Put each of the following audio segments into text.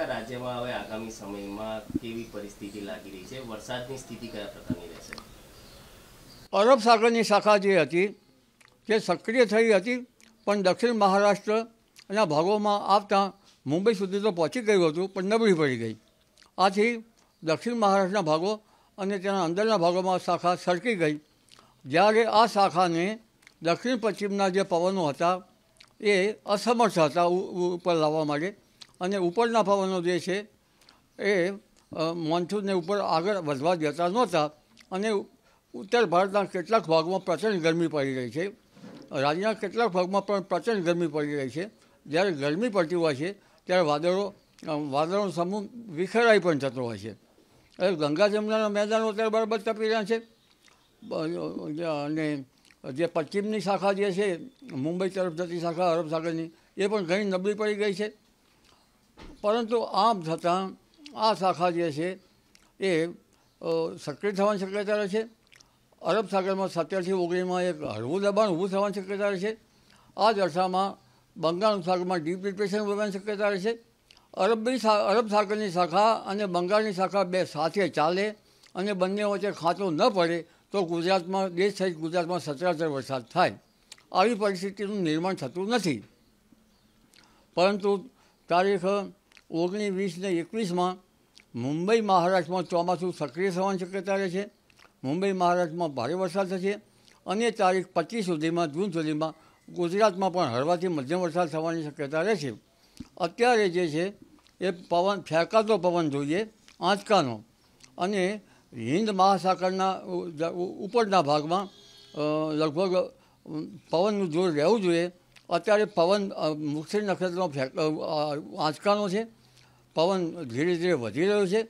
આખા રાજ્યમાં હવે આગામી સમયમાં કેવી પરિસ્થિતિ લાગી રહી છે વરસાદની સ્થિતિ કયા પ્રકારની રહેશે અરબ સાગરની શાખા જે હતી તે સક્રિય થઈ હતી પણ દક્ષિણ મહારાષ્ટ્રના ભાગોમાં આવતા મુંબઈ સુધી તો પહોંચી ગયું હતું પણ નબળી પડી ગઈ આથી દક્ષિણ મહારાષ્ટ્રના ભાગો અને તેના અંદરના ભાગોમાં શાખા સરકી ગઈ જ્યારે આ શાખાને દક્ષિણ પશ્ચિમના જે પવનો હતા એ અસમર્થ હતા ઉપર લાવવા માટે અને ઉપરના પવનો જે છે એ મોન્સૂનને ઉપર આગળ વધવા જતા નહોતા અને ઉત્તર ભારતના કેટલાક ભાગમાં પ્રચંડ ગરમી પડી રહી છે રાજ્યના કેટલાક ભાગમાં પણ પ્રચંડ ગરમી પડી રહી છે જ્યારે ગરમી પડતી હોય છે ત્યારે વાદળો વાદળોનો સમૂહ વિખેરાઈ પણ જતો હોય છે એટલે ગંગા જમનાના મેદાનો અત્યારે બરાબર તપી રહ્યા છે અને જે પશ્ચિમની શાખા જે છે મુંબઈ તરફ જતી શાખા અરબ સાગરની એ પણ ઘણી નબળી પડી ગઈ છે પરંતુ આમ છતાં આ શાખા જે છે એ સક્રિય થવાની શક્યતા રહે છે અરબ સાગરમાં સત્તરથી ઓગણીમાં એક હળવું દબાણ ઊભું થવાની શક્યતા રહે છે આ જ અરસામાં બંગાળ સાગરમાં ડીપ ડિપ્રેશન વધવાની શક્યતા રહે છે અરબની અરબ સાગરની શાખા અને બંગાળની શાખા બે સાથે ચાલે અને બંને વચ્ચે ખાતો ન પડે તો ગુજરાતમાં દેશ સહિત ગુજરાતમાં સચરાચર વરસાદ થાય આવી પરિસ્થિતિનું નિર્માણ થતું નથી પરંતુ તારીખ ઓગણીસ વીસને એકવીસમાં મુંબઈ મહારાષ્ટ્રમાં ચોમાસું સક્રિય થવાની શક્યતા રહે છે મુંબઈ મહારાષ્ટ્રમાં ભારે વરસાદ થશે અને તારીખ પચીસ સુધીમાં જૂન સુધીમાં ગુજરાતમાં પણ હળવાથી મધ્યમ વરસાદ થવાની શક્યતા રહેશે અત્યારે જે છે એ પવન ફેંકાતો પવન જોઈએ આંચકાનો અને હિન્દ મહાસાગરના ઉપરના ભાગમાં લગભગ પવનનું જોર રહેવું જોઈએ અત્યારે પવન મુખ્ય નક્ષત્રનો આંચકાનો છે પવન ધીરે ધીરે વધી રહ્યો છે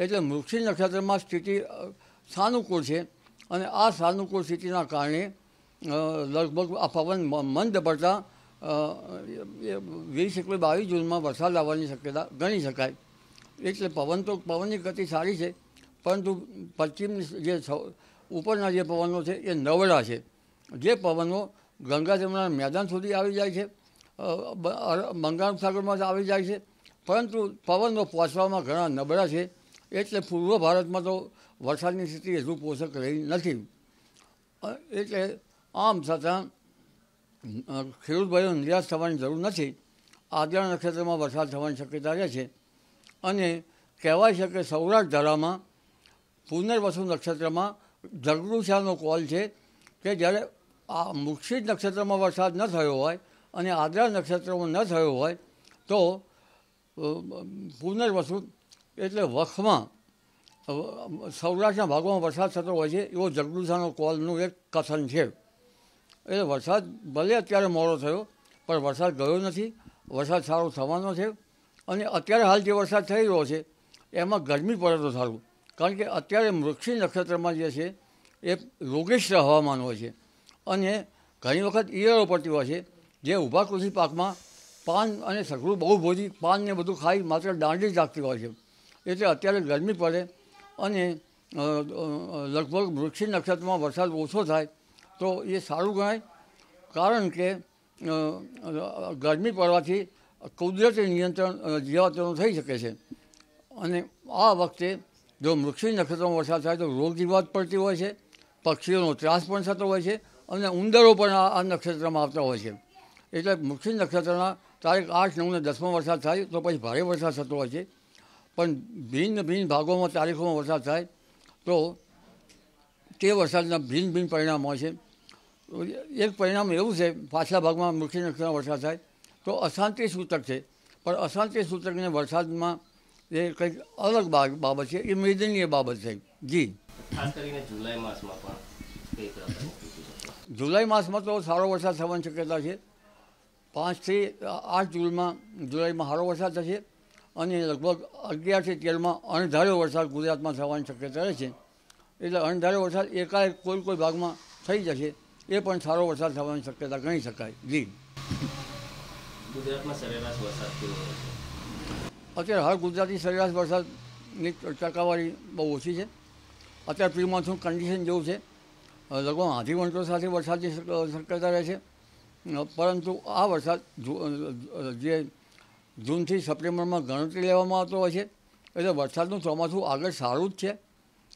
એટલે મુખ્ય નક્ષત્રમાં સ્થિતિ સાનુકૂળ છે અને આ સાનુકૂળ સ્થિતિના કારણે લગભગ આ પવન મંદ પડતા વીસ એકવીસ બાવીસ જૂનમાં વરસાદ આવવાની શક્યતા ગણી શકાય એટલે પવન તો પવનની ગતિ સારી છે પરંતુ પશ્ચિમ જે ઉપરના જે પવનો છે એ નવડા છે જે પવનો ગંગા જમુના મેદાન સુધી આવી જાય છે બંગાળ સાગરમાં આવી જાય છે પરંતુ પવનો પહોંચવામાં ઘણા નબળા છે એટલે પૂર્વ ભારતમાં તો વરસાદની સ્થિતિ હજુ પોષક રહી નથી એટલે આમ છતાં ખેડૂત નિરાશ થવાની જરૂર નથી આદરા નક્ષત્રમાં વરસાદ થવાની શક્યતા રહે છે અને કહેવાય છે કે સૌરાષ્ટ્ર ધારામાં પુનર્વસુ નક્ષત્રમાં જગડુશાનો કોલ છે કે જ્યારે આ મુક્ષિત નક્ષત્રમાં વરસાદ ન થયો હોય અને આદ્રા નક્ષત્રમાં ન થયો હોય તો પુનર્વસુ એટલે વખમાં સૌરાષ્ટ્રના ભાગોમાં વરસાદ થતો હોય છે એવો જગદુષાનો કોલનું એક કથન છે એટલે વરસાદ ભલે અત્યારે મોડો થયો પણ વરસાદ ગયો નથી વરસાદ સારો થવાનો છે અને અત્યારે હાલ જે વરસાદ થઈ રહ્યો છે એમાં ગરમી પડે તો સારું કારણ કે અત્યારે મૃક્ષી નક્ષત્રમાં જે છે એ રોગેશ હવામાન હોય છે અને ઘણી વખત ઈયળો પડતી હોય છે જે ઊભા કૃષિ પાકમાં પાન અને સઘળું બહુ ભોજી પાનને બધું ખાઈ માત્ર દાંડી જાગતી હોય છે એટલે અત્યારે ગરમી પડે અને લગભગ વૃક્ષી નક્ષત્રમાં વરસાદ ઓછો થાય તો એ સારું ગણાય કારણ કે ગરમી પડવાથી કુદરતી નિયંત્રણ જીવાતોનું થઈ શકે છે અને આ વખતે જો વૃક્ષી નક્ષત્રમાં વરસાદ થાય તો રોગ જીવાત પડતી હોય છે પક્ષીઓનો ત્રાસ પણ થતો હોય છે અને ઉંદરો પણ આ નક્ષત્રમાં આવતા હોય છે એટલે મુખ્ય નક્ષત્રના તારીખ આઠ નવ ને દસમો વરસાદ થાય તો પછી ભારે વરસાદ થતો હોય છે પણ ભિન્ન ભિન્ન ભાગોમાં તારીખોમાં વરસાદ થાય તો તે વરસાદના ભિન્ન ભિન્ન પરિણામ હોય છે એક પરિણામ એવું છે પાછલા ભાગમાં મુખ્ય નક્ષત્રમાં વરસાદ થાય તો અશાંતિ સૂચક છે પણ અશાંતિ સૂચકને વરસાદમાં એ કંઈક અલગ બાબત છે એ મેદનીય બાબત છે જી ખાસ કરીને જુલાઈ માસમાં પણ જુલાઈ માસમાં તો સારો વરસાદ થવાની શક્યતા છે પાંચથી આઠ જૂનમાં જુલાઈમાં સારો વરસાદ થશે અને લગભગ અગિયારથી તેરમાં અણધાર્યો વરસાદ ગુજરાતમાં થવાની શક્યતા રહે છે એટલે અણધારો વરસાદ એકાએક કોઈ કોઈ ભાગમાં થઈ જશે એ પણ સારો વરસાદ થવાની શક્યતા ગણી શકાય જી ગુજરાતમાં સરેરાશ વરસાદ અત્યારે હાલ ગુજરાતી સરેરાશ વરસાદની ટકાવારી બહુ ઓછી છે અત્યારે પ્રી મોન્સૂન કન્ડિશન જેવું છે લગભગ આધી વંટો સાથે વરસાદની શક્યતા રહે છે પરંતુ આ વરસાદ જે જૂનથી સપ્ટેમ્બરમાં ગણતરી લેવામાં આવતો હોય છે એટલે વરસાદનું ચોમાસું આગળ સારું જ છે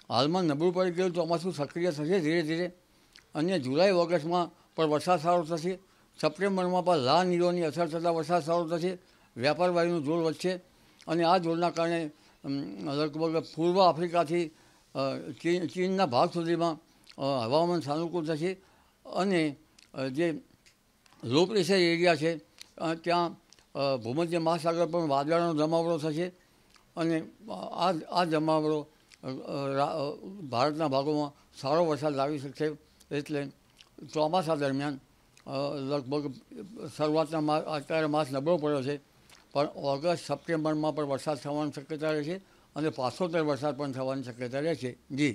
હાલમાં નબળું પડી ગયેલું ચોમાસું સક્રિય થશે ધીરે ધીરે અને જુલાઈ ઓગસ્ટમાં પણ વરસાદ સારો થશે સપ્ટેમ્બરમાં પણ લા નીરોની અસર થતાં વરસાદ સારો થશે વ્યાપાર વાયુનું જોર વધશે અને આ જોરના કારણે લગભગ પૂર્વ આફ્રિકાથી ચીનના ભાગ સુધીમાં હવામાન સાનુકૂળ થશે અને જે લો પ્રેશર એરિયા છે ત્યાં ભૂમધ્ય મહાસાગર પર વાદળાનો જમાવડો થશે અને આ આ જમાવડો ભારતના ભાગોમાં સારો વરસાદ લાવી શકશે એટલે ચોમાસા દરમિયાન લગભગ શરૂઆતના અત્યારે માસ નબળો પડ્યો છે પણ ઓગસ્ટ સપ્ટેમ્બરમાં પણ વરસાદ થવાની શક્યતા રહે છે અને પાછોતર વરસાદ પણ થવાની શક્યતા રહે છે જી